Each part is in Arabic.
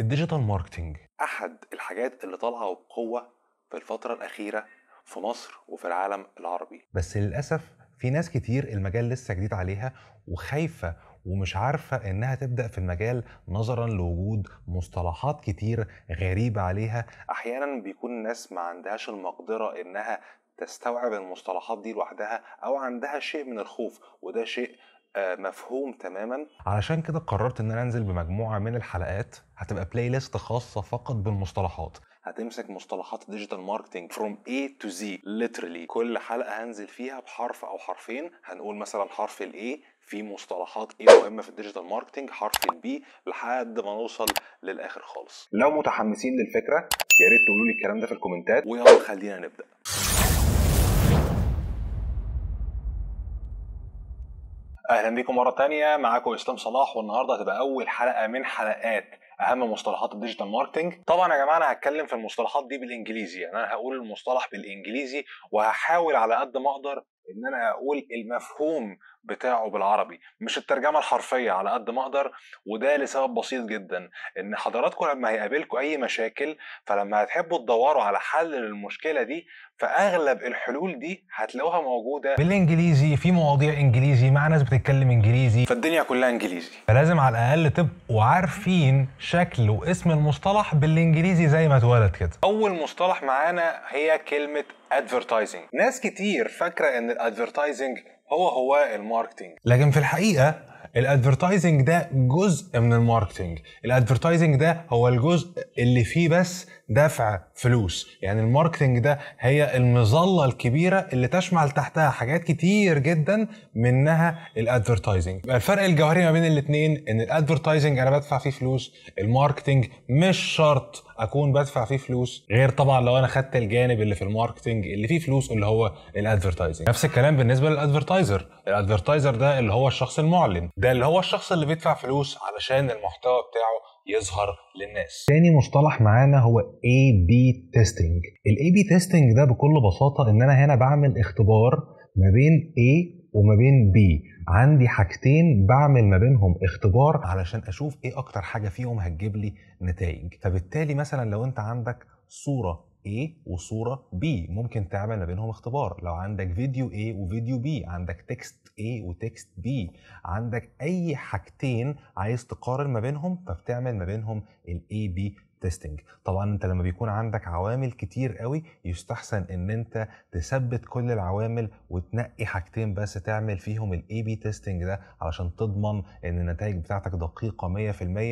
الديجيتال ماركتينج احد الحاجات اللي طالعه بقوه في الفتره الاخيره في مصر وفي العالم العربي بس للاسف في ناس كتير المجال لسه جديد عليها وخايفه ومش عارفه انها تبدا في المجال نظرا لوجود مصطلحات كتير غريبه عليها احيانا بيكون الناس ما عندهاش المقدره انها تستوعب المصطلحات دي لوحدها او عندها شيء من الخوف وده شيء آه، مفهوم تماما علشان كده قررت ان انا انزل بمجموعه من الحلقات هتبقى بلاي ليست خاصه فقط بالمصطلحات هتمسك مصطلحات ديجيتال ماركتنج فروم A تو Z literally كل حلقه هنزل فيها بحرف او حرفين هنقول مثلا حرف الاي في مصطلحات ايه مهمه في الديجيتال ماركتنج حرف البي لحد ما نوصل للاخر خالص لو متحمسين للفكره يا ريت تقولوا لي الكلام ده في الكومنتات ويلا خلينا نبدا اهلا بيكم مره تانية معاكم اسلام صلاح والنهارده هتبقى اول حلقه من حلقات اهم مصطلحات الديجيتال ماركتنج طبعا يا جماعه انا هتكلم في المصطلحات دي بالانجليزي يعني انا هقول المصطلح بالانجليزي وهحاول على قد ما اقدر ان انا اقول المفهوم بتاعه بالعربي مش الترجمه الحرفيه على قد ما اقدر وده لسبب بسيط جدا ان حضراتكم لما هيقابلكم اي مشاكل فلما هتحبوا تدوروا على حل للمشكله دي فاغلب الحلول دي هتلاقوها موجوده بالانجليزي في مواضيع انجليزي مع ناس بتتكلم انجليزي فالدنيا كلها انجليزي فلازم على الاقل تبقوا عارفين شكل واسم المصطلح بالانجليزي زي ما اتولد كده اول مصطلح معانا هي كلمه ادفرتايزنج ناس كتير فاكره ان الادفرتايزنج هو هو الماركتينج لكن في الحقيقه الادفرتايزنج ده جزء من الماركتينج الادفرتايزنج ده هو الجزء اللي فيه بس دفع فلوس يعني الماركتينج ده هي المظله الكبيره اللي تشمل تحتها حاجات كتير جدا منها الادفرتايزنج الفرق الجوهري ما بين الاثنين ان الادفرتايزنج انا بدفع فيه فلوس الماركتينج مش شرط اكون بدفع فيه فلوس غير طبعا لو انا خدت الجانب اللي في الماركتنج اللي فيه فلوس اللي هو الادفرتايزنج نفس الكلام بالنسبه للادفرتايزر الادفرتايزر ده اللي هو الشخص المعلن ده اللي هو الشخص اللي بيدفع فلوس علشان المحتوى بتاعه يظهر للناس. تاني مصطلح معانا هو اي بي تيستنج. الاي بي تيستنج ده بكل بساطه ان انا هنا بعمل اختبار ما بين A وما بين بي عندي حاجتين بعمل ما بينهم اختبار علشان اشوف ايه اكتر حاجه فيهم هتجيب لي نتائج فبالتالي مثلا لو انت عندك صوره A وصورة B ممكن تعمل ما بينهم اختبار لو عندك فيديو A وفيديو B عندك تكست A وتكست B عندك أي حاجتين عايز تقارن ما بينهم فبتعمل ما بينهم ال A B تيستنج طبعا انت لما بيكون عندك عوامل كتير قوي يستحسن ان انت تثبت كل العوامل وتنقي حاجتين بس تعمل فيهم الاي بي تيستنج ده علشان تضمن ان النتائج بتاعتك دقيقه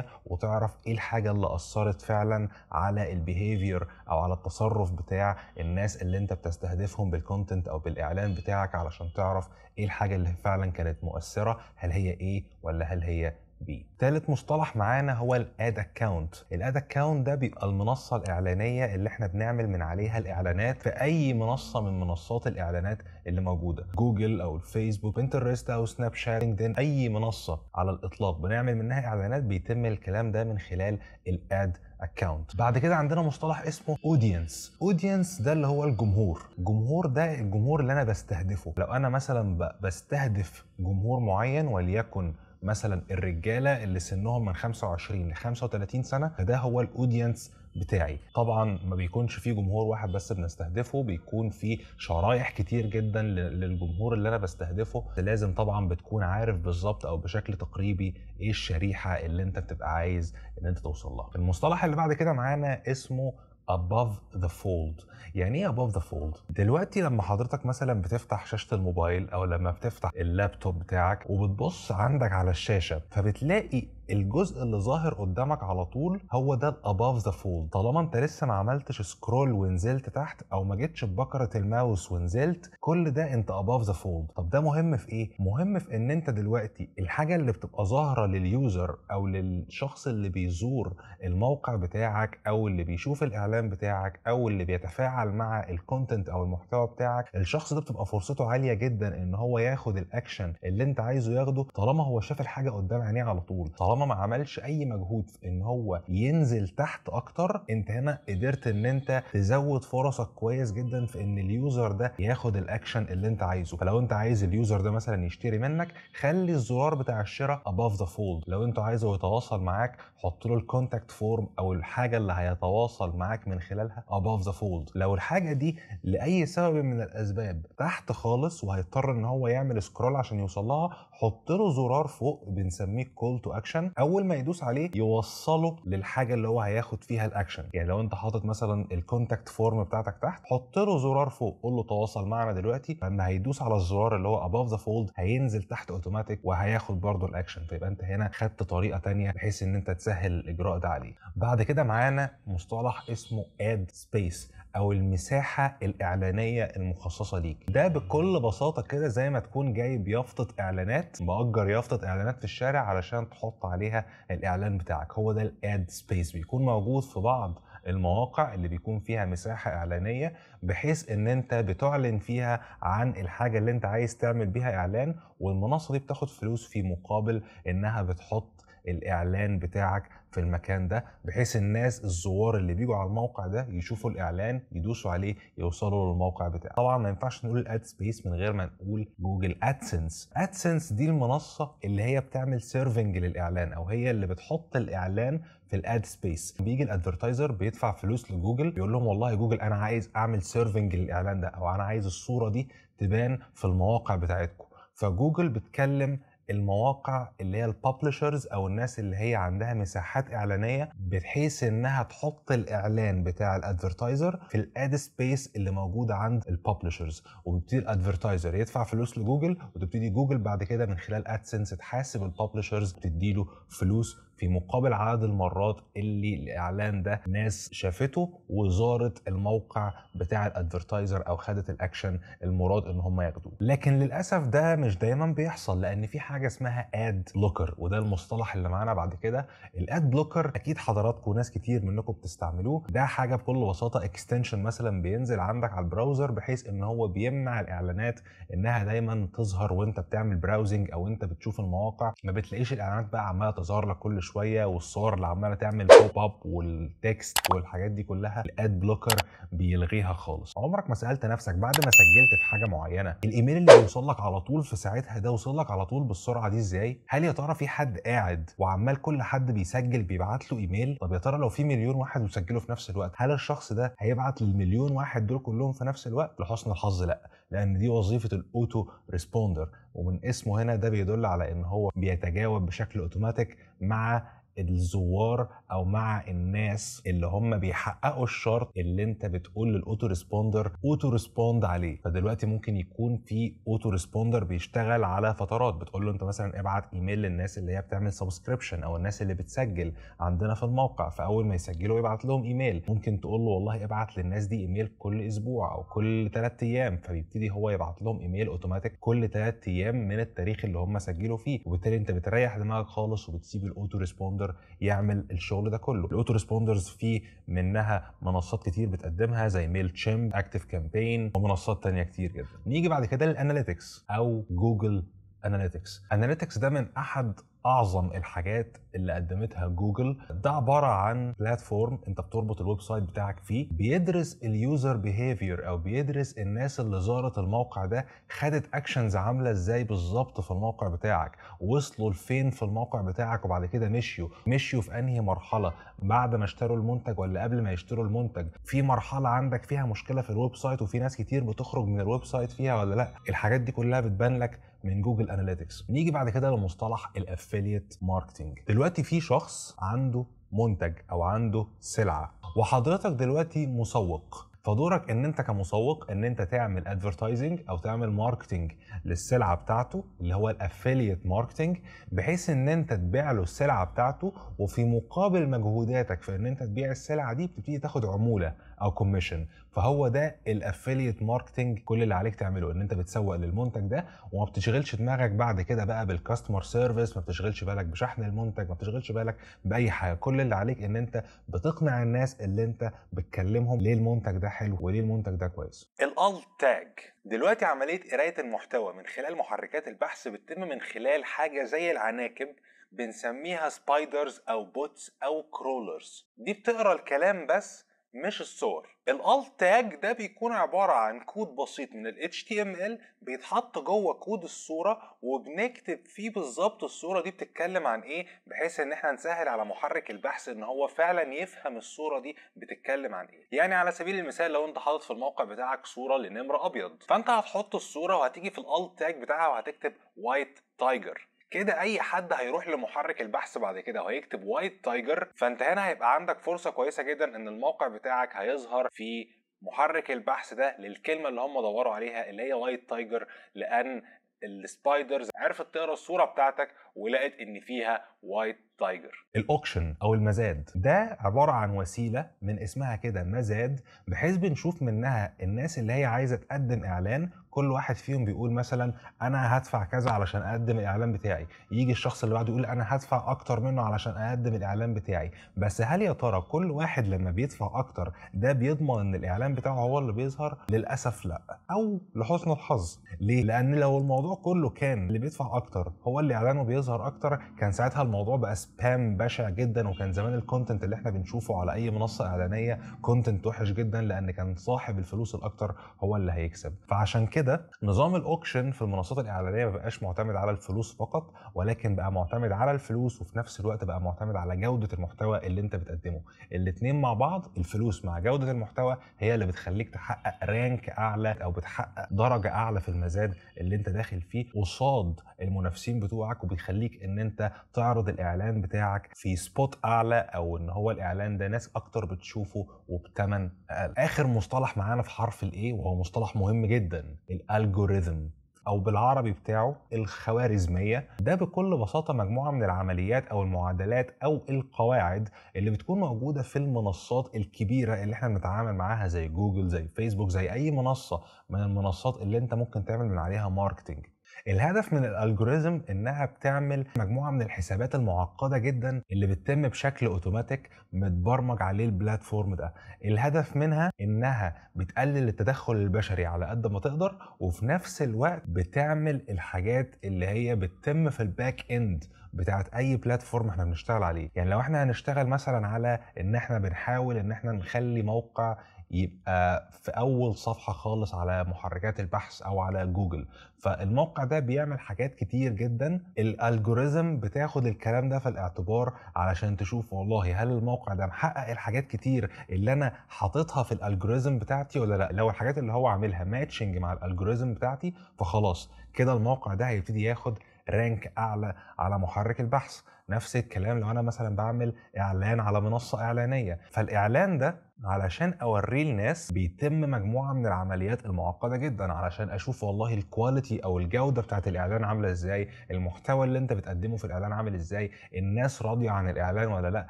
100% وتعرف ايه الحاجه اللي اثرت فعلا على البيهيفير او على التصرف بتاع الناس اللي انت بتستهدفهم بالكونتنت او بالاعلان بتاعك علشان تعرف ايه الحاجه اللي فعلا كانت مؤثره هل هي ايه ولا هل هي بيه ثالث مصطلح معانا هو الاد اكاونت الاد اكاونت ده بيبقى المنصه الاعلانيه اللي احنا بنعمل من عليها الاعلانات في اي منصه من منصات الاعلانات اللي موجوده جوجل او الفيسبوك انترست او سناب شات لينكدين اي منصه على الاطلاق بنعمل منها اعلانات بيتم الكلام ده من خلال الاد اكونت بعد كده عندنا مصطلح اسمه اودينس اودينس ده اللي هو الجمهور الجمهور ده الجمهور اللي انا بستهدفه لو انا مثلا بستهدف جمهور معين وليكن مثلا الرجاله اللي سنهم من 25 ل 35 سنه فده هو الاودينس بتاعي طبعا ما بيكونش فيه جمهور واحد بس بنستهدفه بيكون في شرايح كتير جدا للجمهور اللي انا بستهدفه لازم طبعا بتكون عارف بالظبط او بشكل تقريبي ايه الشريحه اللي انت بتبقى عايز ان انت توصل لها المصطلح اللي بعد كده معانا اسمه above the fold يعني ايه above the fold دلوقتي لما حضرتك مثلا بتفتح شاشه الموبايل او لما بتفتح اللابتوب بتاعك وبتبص عندك على الشاشه فبتلاقي الجزء اللي ظاهر قدامك على طول هو ده الاباف ذا فولد طالما انت لسه ما عملتش سكرول ونزلت تحت او ما جيتش ببكره الماوس ونزلت كل ده انت اباف ذا فولد طب ده مهم في ايه مهم في ان انت دلوقتي الحاجه اللي بتبقى ظاهره لليوزر او للشخص اللي بيزور الموقع بتاعك او اللي بيشوف الاعلان بتاعك او اللي بيتفاعل مع الكونتنت او المحتوى بتاعك الشخص ده بتبقى فرصته عاليه جدا ان هو ياخد الاكشن اللي انت عايزه ياخده طالما هو شاف الحاجه قدام عينيه على طول طالما ما عملش اي مجهود في ان هو ينزل تحت اكتر انت هنا قدرت ان انت تزود فرصك كويس جدا في ان اليوزر ده ياخد الاكشن اللي انت عايزه فلو انت عايز اليوزر ده مثلا يشتري منك خلي الزرار بتاع الشراء above the fold لو انت عايزه يتواصل معاك حط له الكونتاكت فورم او الحاجه اللي هيتواصل معاك من خلالها above the fold لو الحاجه دي لاي سبب من الاسباب تحت خالص وهيضطر ان هو يعمل سكرول عشان يوصل لها حط له زرار فوق بنسميه كول تو اكشن الاكشن اول ما يدوس عليه يوصله للحاجه اللي هو هياخد فيها الاكشن يعني لو انت حاطط مثلا الكونتاكت فورم بتاعتك تحت حط له زرار فوق قول له تواصل معنا دلوقتي لما هيدوس على الزرار اللي هو اباف ذا فولد هينزل تحت اوتوماتيك وهياخد برضه الاكشن فيبقى انت هنا خدت طريقه ثانيه بحيث ان انت تسهل الاجراء ده عليه بعد كده معانا مصطلح اسمه اد سبيس او المساحه الاعلانيه المخصصه ليك ده بكل بساطه كده زي ما تكون جايب يافطه اعلانات مأجر يافطه اعلانات في الشارع علشان تحط عليها الاعلان بتاعك هو ده الاد سبيس بيكون موجود في بعض المواقع اللي بيكون فيها مساحه اعلانيه بحيث ان انت بتعلن فيها عن الحاجه اللي انت عايز تعمل بيها اعلان والمنصه دي بتاخد فلوس في مقابل انها بتحط الاعلان بتاعك في المكان ده بحيث الناس الزوار اللي بيجوا على الموقع ده يشوفوا الاعلان يدوسوا عليه يوصلوا للموقع بتاعك طبعا ما ينفعش نقول الاد سبيس من غير ما نقول جوجل ادسنس ادسنس دي المنصه اللي هي بتعمل سيرفنج للاعلان او هي اللي بتحط الاعلان في الاد سبيس بيجي الادفرتايزر بيدفع فلوس لجوجل بيقول لهم والله جوجل انا عايز اعمل سيرفنج للاعلان ده او انا عايز الصوره دي تبان في المواقع بتاعتكم فجوجل بتكلم المواقع اللي هي الببلشرز او الناس اللي هي عندها مساحات اعلانيه بحيث انها تحط الاعلان بتاع الادفرتايزر في الاد سبيس اللي موجود عند الببلشرز وبيبتدي الادفرتايزر يدفع فلوس لجوجل وتبتدي جوجل بعد كده من خلال ادسنس تحاسب الببلشرز تديله فلوس في مقابل عدد المرات اللي الاعلان ده ناس شافته وزارت الموقع بتاع الادفرتايزر او خدت الاكشن المراد ان هم ياخدوه لكن للاسف ده مش دايما بيحصل لان في حاجه اسمها اد بلوكر وده المصطلح اللي معانا بعد كده الاد بلوكر اكيد حضراتكم وناس كتير منكم بتستعملوه ده حاجه بكل بساطه اكستنشن مثلا بينزل عندك على البراوزر بحيث ان هو بيمنع الاعلانات انها دايما تظهر وانت بتعمل براوزنج او انت بتشوف المواقع ما بتلاقيش الاعلانات بقى عماله تظهر لك كل شويه شويه والصور اللي عماله تعمل بوب اب والتكست والحاجات دي كلها الاد بلوكر بيلغيها خالص عمرك ما سالت نفسك بعد ما سجلت في حاجه معينه الايميل اللي بيوصل لك على طول في ساعتها ده وصل لك على طول بالسرعه دي ازاي هل يا ترى في حد قاعد وعمال كل حد بيسجل بيبعت له ايميل طب يا ترى لو في مليون واحد وسجله في نفس الوقت هل الشخص ده هيبعت للمليون واحد دول كلهم في نفس الوقت لحسن الحظ لا لان دي وظيفه الاوتو ريسبوندر ومن اسمه هنا ده بيدل على ان هو بيتجاوب بشكل اوتوماتيك مع الزوار او مع الناس اللي هم بيحققوا الشرط اللي انت بتقول للاوتو ريسبوندر اوتو ريسبوند عليه فدلوقتي ممكن يكون في اوتو ريسبوندر بيشتغل على فترات بتقول له انت مثلا ابعت ايميل للناس اللي هي بتعمل سبسكريبشن او الناس اللي بتسجل عندنا في الموقع فاول ما يسجلوا يبعت لهم ايميل ممكن تقول له والله ابعت للناس دي ايميل كل اسبوع او كل ثلاث ايام فبيبتدي هو يبعت لهم ايميل اوتوماتيك كل ثلاث ايام من التاريخ اللي هم سجلوا فيه وبالتالي انت بتريح دماغك خالص وبتسيب الاوتو ريسبوندر ريسبوندر يعمل الشغل ده كله الاوتو ريسبوندرز في منها منصات كتير بتقدمها زي ميل تشيمب اكتف كامبين ومنصات تانية كتير جدا نيجي بعد كده للاناليتكس او جوجل اناليتكس اناليتكس ده من احد اعظم الحاجات اللي قدمتها جوجل ده عباره عن بلاتفورم انت بتربط الويب سايت بتاعك فيه بيدرس اليوزر بيهيفير او بيدرس الناس اللي زارت الموقع ده خدت اكشنز عامله ازاي بالظبط في الموقع بتاعك وصلوا لفين في الموقع بتاعك وبعد كده مشيوا مشيوا في انهي مرحله بعد ما اشتروا المنتج ولا قبل ما يشتروا المنتج في مرحله عندك فيها مشكله في الويب سايت وفي ناس كتير بتخرج من الويب سايت فيها ولا لا الحاجات دي كلها بتبان لك من جوجل اناليتكس نيجي بعد كده لمصطلح الافيليت ماركتنج دلوقتي في شخص عنده منتج او عنده سلعه وحضرتك دلوقتي مسوق فدورك ان انت كمسوق ان انت تعمل ادفرتايزنج او تعمل ماركتنج للسلعه بتاعته اللي هو الافيليت ماركتنج بحيث ان انت تبيع له السلعه بتاعته وفي مقابل مجهوداتك في ان انت تبيع السلعه دي بتبتدي تاخد عموله او كوميشن فهو ده الافيليت ماركتنج كل اللي عليك تعمله ان انت بتسوق للمنتج ده وما بتشغلش دماغك بعد كده بقى بالكاستمر سيرفيس ما بتشغلش بالك بشحن المنتج ما بتشغلش بالك باي حاجه كل اللي عليك ان انت بتقنع الناس اللي انت بتكلمهم ليه المنتج ده حلو وليه المنتج ده كويس الالت تاج دلوقتي عمليه قرايه المحتوى من خلال محركات البحث بتتم من خلال حاجه زي العناكب بنسميها سبايدرز او بوتس او كرولرز دي بتقرا الكلام بس مش الصور الالت تاج ده بيكون عباره عن كود بسيط من ال HTML بيتحط جوه كود الصوره وبنكتب فيه بالظبط الصوره دي بتتكلم عن ايه بحيث ان احنا نسهل على محرك البحث ان هو فعلا يفهم الصوره دي بتتكلم عن ايه يعني على سبيل المثال لو انت حاطط في الموقع بتاعك صوره لنمر ابيض فانت هتحط الصوره وهتيجي في الالت تاج بتاعها وهتكتب وايت تايجر كده اي حد هيروح لمحرك البحث بعد كده وهيكتب وايت تايجر فانت هنا هيبقى عندك فرصه كويسه جدا ان الموقع بتاعك هيظهر في محرك البحث ده للكلمه اللي هم دوروا عليها اللي هي وايت تايجر لان السبايدرز عرفت تقرا الصوره بتاعتك ولقت ان فيها وايت تايجر الاوكشن او المزاد ده عباره عن وسيله من اسمها كده مزاد بحيث بنشوف منها الناس اللي هي عايزه تقدم اعلان كل واحد فيهم بيقول مثلا انا هدفع كذا علشان اقدم الاعلان بتاعي يجي الشخص اللي بعده يقول انا هدفع اكتر منه علشان اقدم الاعلان بتاعي بس هل يا ترى كل واحد لما بيدفع اكتر ده بيضمن ان الاعلان بتاعه هو اللي بيظهر للاسف لا او لحسن الحظ ليه لان لو الموضوع كله كان اللي بيدفع اكتر هو اللي اعلانه بيظهر يظهر اكتر كان ساعتها الموضوع بقى سبام بشع جدا وكان زمان الكونتنت اللي احنا بنشوفه على اي منصه اعلانيه كونتنت وحش جدا لان كان صاحب الفلوس الاكتر هو اللي هيكسب فعشان كده نظام الاوكشن في المنصات الاعلانيه ما بقاش معتمد على الفلوس فقط ولكن بقى معتمد على الفلوس وفي نفس الوقت بقى معتمد على جوده المحتوى اللي انت بتقدمه الاثنين مع بعض الفلوس مع جوده المحتوى هي اللي بتخليك تحقق رانك اعلى او بتحقق درجه اعلى في المزاد اللي انت داخل فيه قصاد المنافسين بتوعك وبيخليك بتخليك ان انت تعرض الاعلان بتاعك في سبوت اعلى او ان هو الاعلان ده ناس اكتر بتشوفه وبتمن اقل اخر مصطلح معانا في حرف الايه وهو مصطلح مهم جدا الالجوريزم او بالعربي بتاعه الخوارزميه ده بكل بساطه مجموعه من العمليات او المعادلات او القواعد اللي بتكون موجوده في المنصات الكبيره اللي احنا بنتعامل معاها زي جوجل زي فيسبوك زي اي منصه من المنصات اللي انت ممكن تعمل من عليها ماركتنج الهدف من الالجوريزم انها بتعمل مجموعه من الحسابات المعقده جدا اللي بتتم بشكل اوتوماتيك متبرمج عليه البلاتفورم ده الهدف منها انها بتقلل التدخل البشري على قد ما تقدر وفي نفس الوقت بتعمل الحاجات اللي هي بتتم في الباك اند بتاعت اي بلاتفورم احنا بنشتغل عليه يعني لو احنا هنشتغل مثلا على ان احنا بنحاول ان احنا نخلي موقع يبقى في اول صفحه خالص على محركات البحث او على جوجل فالموقع ده بيعمل حاجات كتير جدا الالجوريزم بتاخد الكلام ده في الاعتبار علشان تشوف والله هل الموقع ده محقق الحاجات كتير اللي انا حاططها في الالجوريزم بتاعتي ولا لا لو الحاجات اللي هو عاملها ماتشنج مع الالجوريزم بتاعتي فخلاص كده الموقع ده هيبتدي ياخد رانك اعلى على محرك البحث نفس الكلام لو انا مثلا بعمل اعلان على منصه اعلانيه فالاعلان ده علشان اوريه لناس بيتم مجموعه من العمليات المعقده جدا علشان اشوف والله الكواليتي او الجوده بتاعت الاعلان عامله ازاي المحتوى اللي انت بتقدمه في الاعلان عامل ازاي الناس راضيه عن الاعلان ولا لا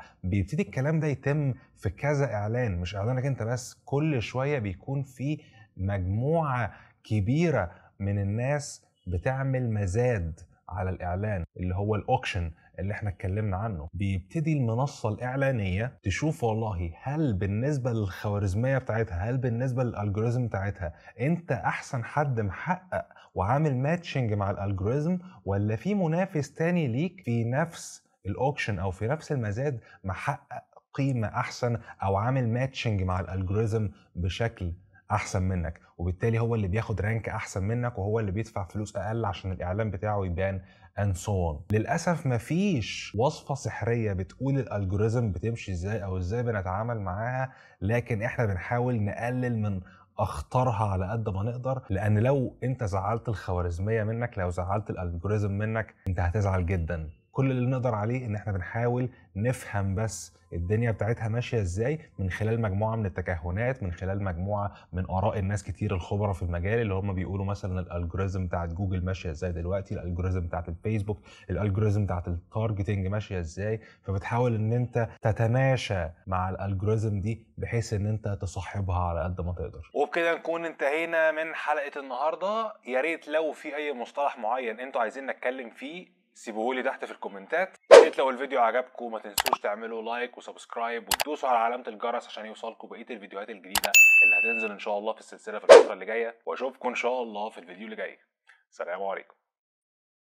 بيبتدي الكلام ده يتم في كذا اعلان مش اعلانك انت بس كل شويه بيكون في مجموعه كبيره من الناس بتعمل مزاد على الاعلان اللي هو الاوكشن اللي احنا اتكلمنا عنه بيبتدي المنصه الاعلانيه تشوف والله هل بالنسبه للخوارزميه بتاعتها هل بالنسبه للالجوريزم بتاعتها انت احسن حد محقق وعامل ماتشنج مع الالجوريزم ولا في منافس تاني ليك في نفس الاوكشن او في نفس المزاد محقق قيمه احسن او عامل ماتشنج مع الالجوريزم بشكل احسن منك وبالتالي هو اللي بياخد رانك احسن منك وهو اللي بيدفع فلوس اقل عشان الاعلان بتاعه يبان اند سو so on. للاسف مفيش وصفه سحريه بتقول الالجوريزم بتمشي ازاي او ازاي بنتعامل معاها لكن احنا بنحاول نقلل من اخطرها على قد ما نقدر لان لو انت زعلت الخوارزميه منك لو زعلت الالجوريزم منك انت هتزعل جدا كل اللي نقدر عليه ان احنا بنحاول نفهم بس الدنيا بتاعتها ماشيه ازاي من خلال مجموعه من التكهنات من خلال مجموعه من اراء الناس كتير الخبراء في المجال اللي هم بيقولوا مثلا الالجوريزم بتاعت جوجل ماشيه ازاي دلوقتي الالجوريزم بتاعت الفيسبوك الالجوريزم بتاعت التارجتنج ماشيه ازاي فبتحاول ان انت تتماشى مع الالجوريزم دي بحيث ان انت تصاحبها على قد ما تقدر وبكده نكون انتهينا من حلقه النهارده يا ريت لو في اي مصطلح معين انتوا عايزين نتكلم فيه سيبوهولي تحت في الكومنتات ريت لو الفيديو عجبكم ما تنسوش تعملوا لايك وسبسكرايب وتدوسوا على علامه الجرس عشان يوصلكم بقيه الفيديوهات الجديده اللي هتنزل ان شاء الله في السلسله في الفتره اللي جايه واشوفكم ان شاء الله في الفيديو اللي جاي سلام عليكم